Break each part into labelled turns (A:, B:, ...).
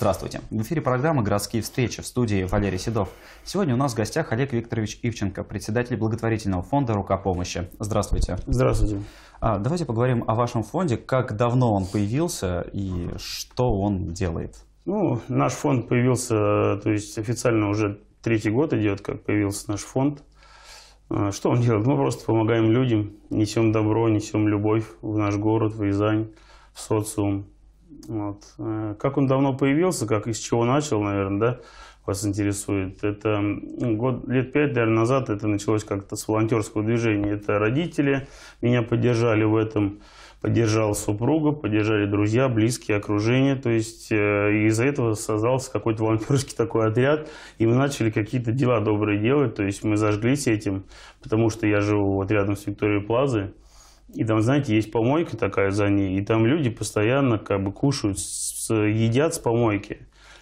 A: Здравствуйте. В эфире программа «Городские встречи» в студии Валерий Седов. Сегодня у нас в гостях Олег Викторович Ивченко, председатель благотворительного фонда «Рука помощи». Здравствуйте. Здравствуйте. А, давайте поговорим о вашем фонде, как давно он появился и что он делает.
B: Ну, наш фонд появился, то есть официально уже третий год идет, как появился наш фонд. А, что он делает? Мы просто помогаем людям, несем добро, несем любовь в наш город, в Рязань, в социум. Вот. Э, как он давно появился, как из чего начал, наверное, да, вас интересует. Это год, лет пять, наверное, назад это началось как-то с волонтерского движения. Это родители меня поддержали в этом, поддержал супруга, поддержали друзья, близкие, окружение. То есть э, из-за этого создался какой-то волонтерский такой отряд, и мы начали какие-то дела добрые делать. То есть мы зажглись этим, потому что я живу вот рядом с Викторией Плазой. И там, знаете, есть помойка такая за ней, и там люди постоянно как бы кушают, едят с помойки.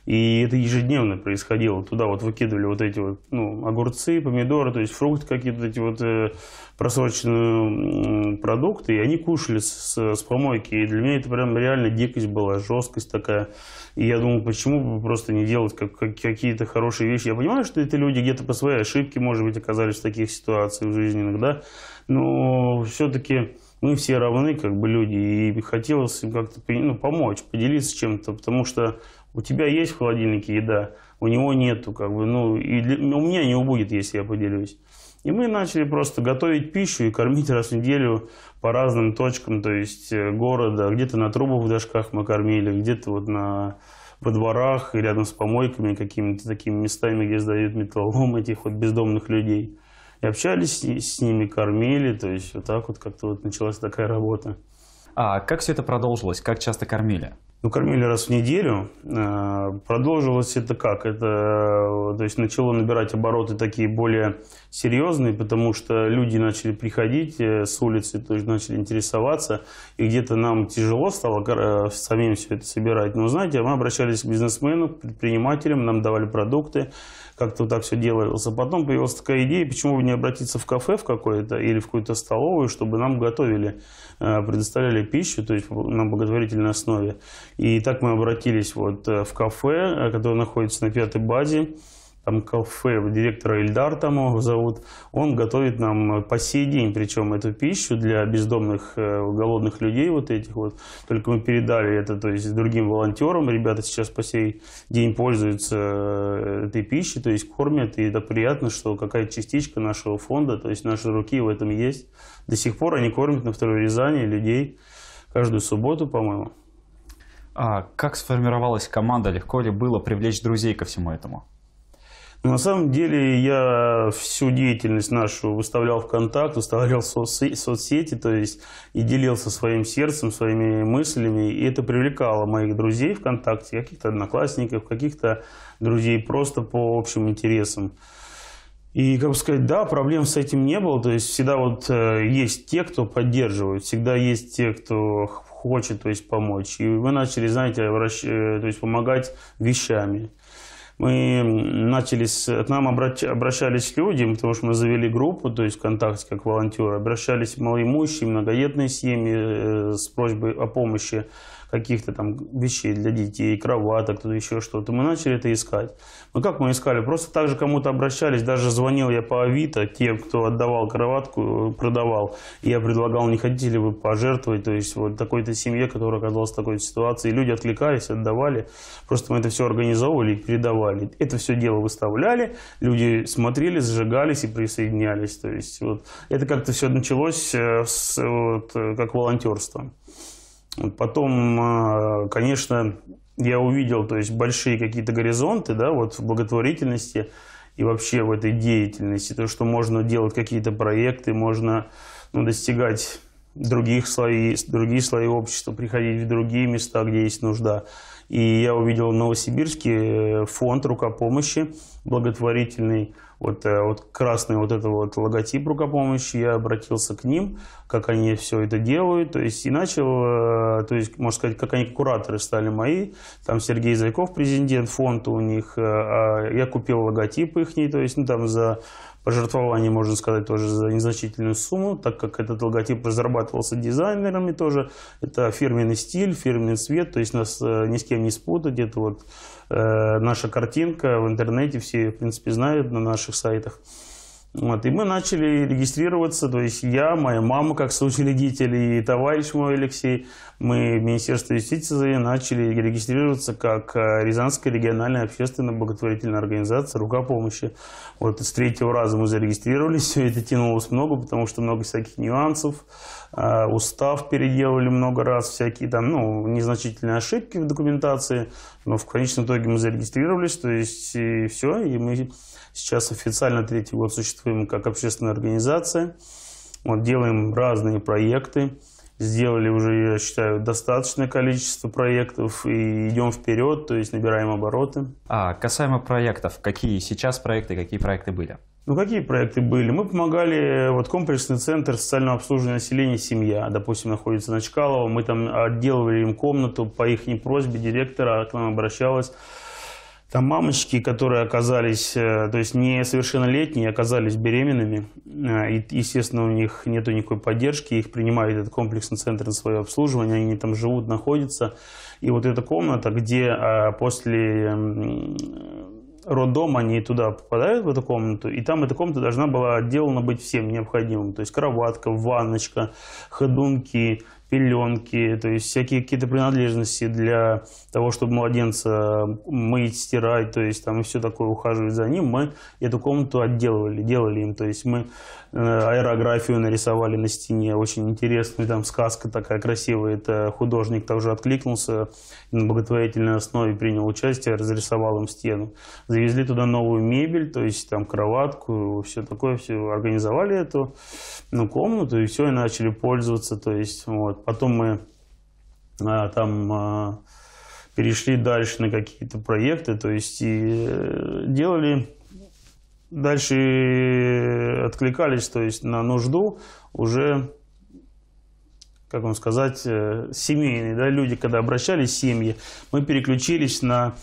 B: И это ежедневно происходило. Туда вот выкидывали вот эти вот ну, огурцы, помидоры, то есть фрукты какие-то, эти вот э, просроченные продукты, и они кушали с, с помойки. И для меня это прям реально дикость была, жесткость такая. И я думал, почему бы просто не делать как, как, какие-то хорошие вещи. Я понимаю, что эти люди где-то по своей ошибке, может быть, оказались в таких ситуациях жизненных, да, но все-таки мы все равны, как бы, люди, и хотелось им как-то ну, помочь, поделиться чем-то, потому что у тебя есть в холодильнике еда, у него нету, как бы, ну, и для, ну, у меня не убудет, если я поделюсь. И мы начали просто готовить пищу и кормить раз в неделю по разным точкам, то есть э, города. Где-то на трубах в дошках мы кормили, где-то вот на во дворах и рядом с помойками, какими-то такими местами, где сдают металлолом этих вот бездомных людей. И общались с ними, кормили, то есть вот так вот как-то вот началась такая работа. А как все это продолжилось? Как часто кормили? Ну, кормили раз в неделю. Э, продолжилось это как? Это, э, то есть начало набирать обороты такие более серьезные, потому что люди начали приходить э, с улицы, то есть начали интересоваться. И где-то нам тяжело стало самим все это собирать. Но, знаете, мы обращались к бизнесменам, к предпринимателям, нам давали продукты как-то вот так все делалось. А потом появилась такая идея, почему бы не обратиться в кафе в какое-то или в какую-то столовую, чтобы нам готовили, э, предоставляли пищу, то есть на благотворительной основе. И так мы обратились вот э, в кафе, э, которое находится на пятой базе там кафе, директора Ильдар там его зовут, он готовит нам э, по сей день, причем эту пищу для бездомных э, голодных людей вот этих вот. Только мы передали это, то есть другим волонтерам, ребята сейчас по сей день пользуются э, этой пищей, то есть кормят, и это приятно, что какая-то частичка нашего фонда, то есть наши руки в этом есть. До сих пор они кормят на второй Рязани людей каждую субботу, по-моему.
A: А как сформировалась команда? Легко ли было привлечь друзей ко всему этому?
B: Но на самом деле я всю деятельность нашу выставлял в контакт, выставлял в соцсети, то есть и делился своим сердцем, своими мыслями. И это привлекало моих друзей ВКонтакте, каких-то одноклассников, каких-то друзей просто по общим интересам. И, как бы сказать, да, проблем с этим не было. То есть всегда вот э, есть те, кто поддерживают, всегда есть те, кто хочет, то есть помочь. И мы начали, знаете, э, то есть помогать вещами мы начали, с, к нам обращ, обращались люди, потому что мы завели группу, то есть ВКонтакте как волонтеры, обращались малоимущие, многодетные семьи э, с просьбой о помощи каких-то там вещей для детей, кроваток, тут еще что-то. Мы начали это искать. Мы ну, как мы искали? Просто так же кому-то обращались, даже звонил я по Авито, тем, кто отдавал кроватку, продавал. И я предлагал, не хотите ли вы пожертвовать, то есть вот такой-то семье, которая оказалась в такой ситуации. И люди откликались, отдавали. Просто мы это все организовывали и передавали. Это все дело выставляли, люди смотрели, зажигались и присоединялись. То есть вот это как-то все началось э, с, вот, э, как волонтерство. Потом, а, конечно, я увидел то есть, большие какие-то горизонты да, вот в благотворительности и вообще в этой деятельности. То, что можно делать какие-то проекты, можно ну, достигать других слоев, другие слои общества, приходить в другие места, где есть нужда. И я увидел в Новосибирске э, фонд рукопомощи благотворительный, вот, э, вот красный вот этот вот логотип рукопомощи, я обратился к ним, как они все это делают, то есть и начал, э, то есть, можно сказать, как они кураторы стали мои, там Сергей Зайков, президент фонда у них, э, а я купил логотип их, то есть, ну, там за пожертвование, можно сказать, тоже за незначительную сумму, так как этот логотип разрабатывался дизайнерами тоже, это фирменный стиль, фирменный цвет, то есть нас ни с кем не спутать, это вот Э, наша картинка в интернете, все, в принципе, знают на наших сайтах. Вот, и мы начали регистрироваться, то есть я, моя мама как соучредитель и товарищ мой Алексей, мы в Министерстве юстиции начали регистрироваться как э, Рязанская региональная общественная благотворительная организация «Рука помощи». Вот с третьего раза мы зарегистрировались, все это тянулось много, потому что много всяких нюансов, э, устав переделали много раз, всякие там, ну, незначительные ошибки в документации, но в конечном итоге мы зарегистрировались, то есть и все, и мы сейчас официально третий год существуем существуем как общественная организация. Вот, делаем разные проекты. Сделали уже, я считаю, достаточное количество проектов и идем вперед, то есть набираем обороты.
A: А касаемо проектов, какие сейчас проекты, какие проекты были?
B: Ну, какие проекты были? Мы помогали, вот комплексный центр социального обслуживания населения «Семья», допустим, находится на Чкалово, мы там отделывали им комнату, по их просьбе директора к нам обращалась там мамочки, которые оказались, э, то есть несовершеннолетние, а оказались беременными. Э, и, естественно, у них нет никакой поддержки. Их принимает этот комплексный центр на свое обслуживание. Они там живут, находятся. И вот эта комната, где э, после роддом, они туда попадают, в эту комнату, и там эта комната должна была отделана быть всем необходимым. То есть кроватка, ванночка, ходунки, пеленки, то есть всякие какие-то принадлежности для того, чтобы младенца мыть, стирать, то есть там и все такое ухаживать за ним, мы эту комнату отделывали, делали им, то есть мы э, аэрографию нарисовали на стене, очень интересную там сказка такая красивая, это художник также откликнулся на благотворительной основе, принял участие, разрисовал им стену. Завезли туда новую мебель, то есть там кроватку, все такое, все организовали эту ну, комнату, и все, и начали пользоваться, то есть вот, Потом мы а, там а, перешли дальше на какие-то проекты, то есть и э, делали дальше э, откликались, то есть на нужду уже, как вам сказать, э, семейные, да, люди, когда обращались семьи, мы переключились на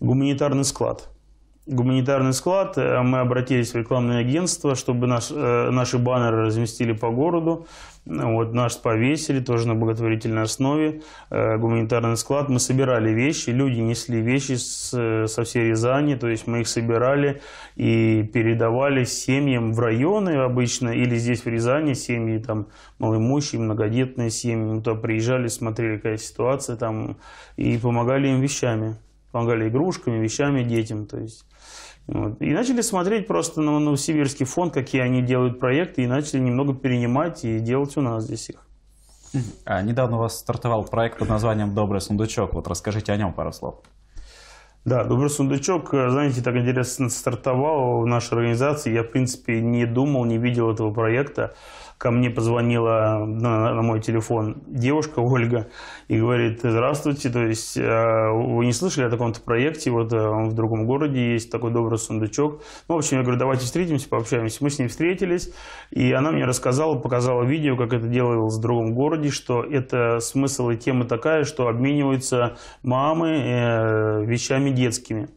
B: гуманитарный склад – гуманитарный склад, э, мы обратились в рекламное агентство, чтобы наш, э, наши баннеры разместили по городу. Ну вот, наш повесили тоже на благотворительной основе. Э, гуманитарный склад. Мы собирали вещи, люди несли вещи с, со всей Рязани. То есть мы их собирали и передавали семьям в районы обычно. Или здесь в Рязани семьи там малоимущие, многодетные семьи. Мы ну, туда приезжали, смотрели, какая ситуация там. И помогали им вещами помогали игрушками, вещами детям. То есть, вот. И начали смотреть просто на Новосибирский фонд, какие они делают проекты, и начали немного перенимать и делать у нас здесь их.
A: А, недавно у вас стартовал проект под названием «Добрый сундучок». Вот расскажите о нем пару слов.
B: Да, «Добрый сундучок», э, знаете, так интересно стартовал в нашей организации. Я, в принципе, не думал, не видел этого проекта. Ко мне позвонила на, на мой телефон девушка Ольга и говорит, здравствуйте, то есть э, вы не слышали о таком-то проекте, вот э, он в другом городе есть такой «Добрый сундучок». Ну, в общем, я говорю, давайте встретимся, пообщаемся. Мы с ней встретились, и она мне рассказала, показала видео, как это делалось в другом городе, что это смысл и тема такая, что обмениваются мамы э, вещами детскими.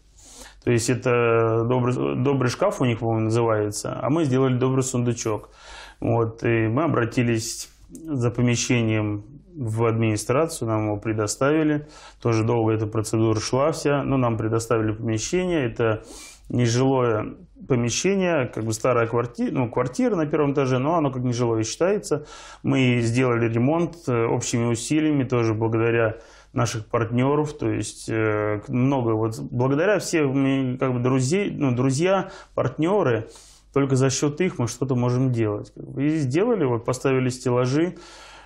B: То есть это э, добрый, добрый шкаф у них, по-моему, называется, а мы сделали добрый сундучок. Вот, и мы обратились за помещением в администрацию, нам его предоставили. Тоже долго эта процедура шла вся, но нам предоставили помещение. Это нежилое помещение, как бы старая квартира, ну, квартира на первом этаже, но оно как нежилое считается. Мы сделали ремонт э, общими усилиями, тоже благодаря наших партнеров, то есть э, много вот благодаря всем как бы друзей, ну, друзья, партнеры, только за счет их мы что-то можем делать. И сделали, вот поставили стеллажи,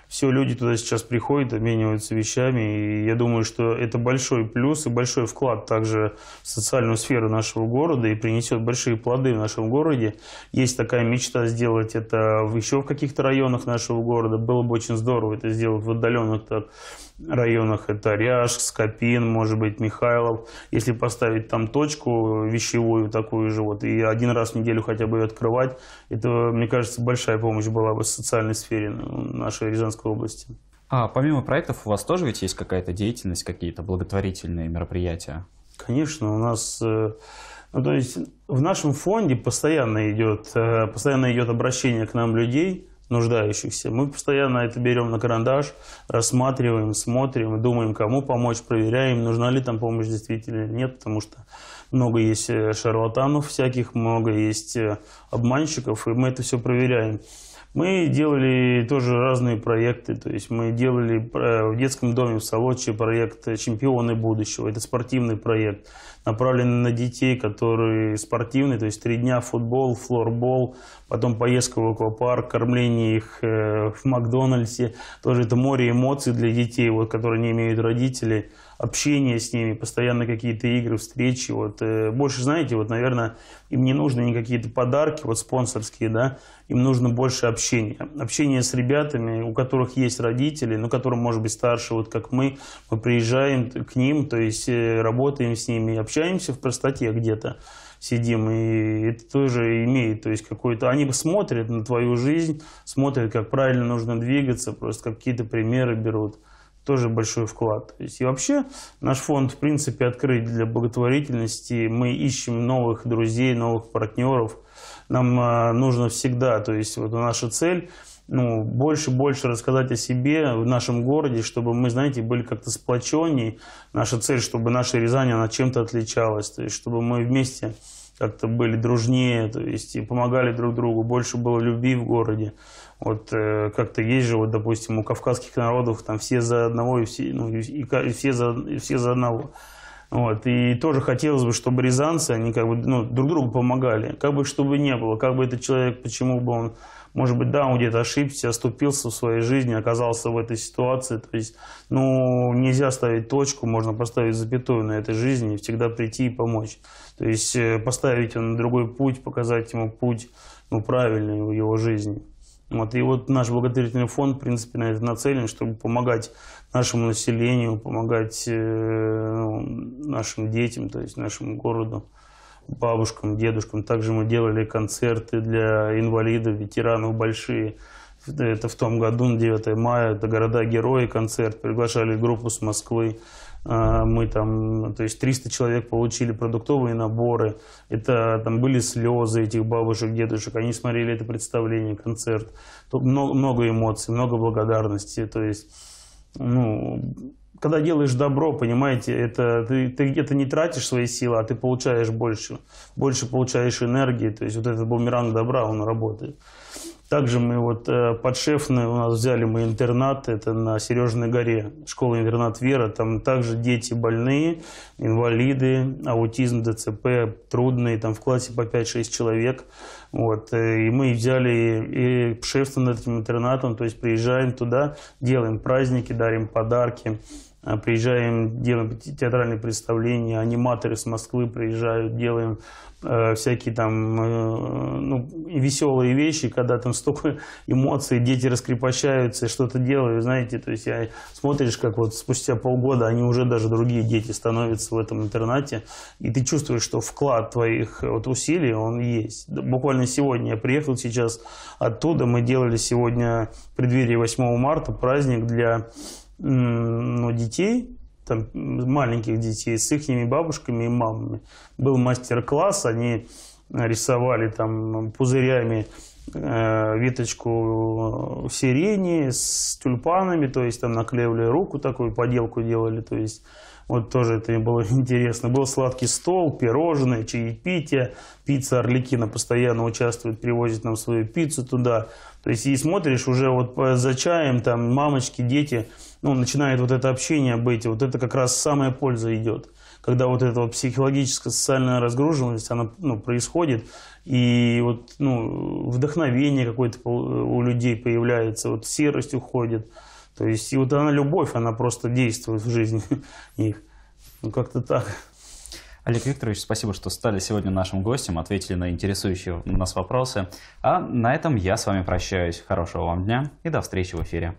B: все, люди туда сейчас приходят, обмениваются вещами, и я думаю, что это большой плюс и большой вклад также в социальную сферу нашего города и принесет большие плоды в нашем городе. Есть такая мечта сделать это еще в каких-то районах нашего города, было бы очень здорово это сделать в отдаленных так районах, это Ряж, Скопин, может быть, Михайлов. Если поставить там точку вещевую такую же, вот, и один раз в неделю хотя бы ее открывать, это, мне кажется, большая помощь была бы в социальной сфере ну, нашей Рязанской области.
A: А помимо проектов у вас тоже ведь есть какая-то деятельность, какие-то благотворительные мероприятия?
B: Конечно, у нас... Э, ну, то есть в нашем фонде постоянно идет, э, постоянно идет обращение к нам людей – нуждающихся. Мы постоянно это берем на карандаш, рассматриваем, смотрим, думаем, кому помочь, проверяем, нужна ли там помощь действительно или нет, потому что много есть э, шарлатанов всяких, много есть э, обманщиков, и мы это все проверяем. Мы делали тоже разные проекты. То есть мы делали э, в детском доме в Савочи проект «Чемпионы будущего». Это спортивный проект, направленный на детей, которые спортивные. То есть три дня футбол, флорбол, потом поездка в аквапарк, кормление их э, в Макдональдсе. Тоже это море эмоций для детей, вот, которые не имеют родителей общение с ними, постоянно какие-то игры, встречи. Вот. Э, больше, знаете, вот, наверное, им не нужны никакие-то подарки, вот спонсорские, да, им нужно больше общения общение. Общение с ребятами, у которых есть родители, но которым, может быть, старше, вот как мы. Мы приезжаем к ним, то есть э, работаем с ними, общаемся в простоте где-то сидим, и это тоже имеет, то есть какой-то, они смотрят на твою жизнь, смотрят, как правильно нужно двигаться, просто какие-то примеры берут, тоже большой вклад. То есть, и вообще наш фонд, в принципе, открыт для благотворительности, мы ищем новых друзей, новых партнеров – нам а, нужно всегда, то есть вот наша цель ну, больше-больше рассказать о себе в нашем городе, чтобы мы, знаете, были как-то сплоченнее. Наша цель, чтобы наша Рязань, она чем-то отличалась, то есть чтобы мы вместе как-то были дружнее, то есть и помогали друг другу, больше было любви в городе. Вот э, как-то есть же, вот, допустим, у кавказских народов там все за одного и все, ну, и, и, и все, за, и все за одного. Вот. И тоже хотелось бы, чтобы рязанцы, они как бы ну, друг другу помогали. Как бы чтобы не было, как бы этот человек, почему бы он, может быть, да, он где-то ошибся, оступился в своей жизни, оказался в этой ситуации. То есть, ну, нельзя ставить точку, можно поставить запятую на этой жизни и всегда прийти и помочь. То есть э, поставить его на другой путь, показать ему путь, ну, правильный в его жизни. Вот, и вот наш благотворительный фонд, в принципе, на это нацелен, чтобы помогать нашему населению, помогать э, ну, нашим детям, то есть нашему городу, бабушкам, дедушкам. Также мы делали концерты для инвалидов, ветеранов большие. Это в том году, на 9 мая, это города-герои концерт. Приглашали группу с Москвы. А, мы там, то есть 300 человек получили продуктовые наборы, это там были слезы этих бабушек, дедушек, они смотрели это представление, концерт, много, много эмоций, много благодарности, то есть, ну, когда делаешь добро, понимаете, это ты, ты где-то не тратишь свои силы, а ты получаешь больше, больше получаешь энергии, то есть вот этот бумеранг добра, он работает. Также мы вот э, подшефные у нас взяли мы интернат, это на Сережной горе, школа-интернат «Вера». Там также дети больные, инвалиды, аутизм, ДЦП, трудные, там в классе по 5-6 человек. Вот. Э, и мы взяли и шефство над этим интернатом, то есть приезжаем туда, делаем праздники, дарим подарки. А, приезжаем, делаем театральные представления, аниматоры с Москвы приезжают, делаем э, всякие там э, ну, веселые вещи, когда там столько эмоций, дети раскрепощаются, что-то делают, знаете, то есть я, смотришь, как вот спустя полгода они уже даже другие дети становятся в этом интернате, и ты чувствуешь, что вклад твоих э, вот, усилий, он есть. Буквально сегодня я приехал сейчас оттуда, мы делали сегодня в преддверии 8 марта праздник для но ну, детей, там, маленьких детей, с их бабушками и мамами. Был мастер-класс, они рисовали там пузырями Э, веточку сирени с тюльпанами, то есть там наклеивали руку такую, поделку делали, то есть вот тоже это мне было интересно. Был сладкий стол, пирожные, чаепитие, пицца Орликина постоянно участвует, привозит нам свою пиццу туда. То есть и смотришь уже вот за чаем, там мамочки, дети, ну, начинает вот это общение быть, вот это как раз самая польза идет когда вот эта вот психологическая социальная разгруженность, она ну, происходит, и вот ну, вдохновение какое-то у людей появляется, вот серость уходит. То есть и вот она любовь, она просто действует в жизни их. Ну, как-то так.
A: Олег Викторович, спасибо, что стали сегодня нашим гостем, ответили на интересующие нас вопросы. А на этом я с вами прощаюсь. Хорошего вам дня и до встречи в эфире.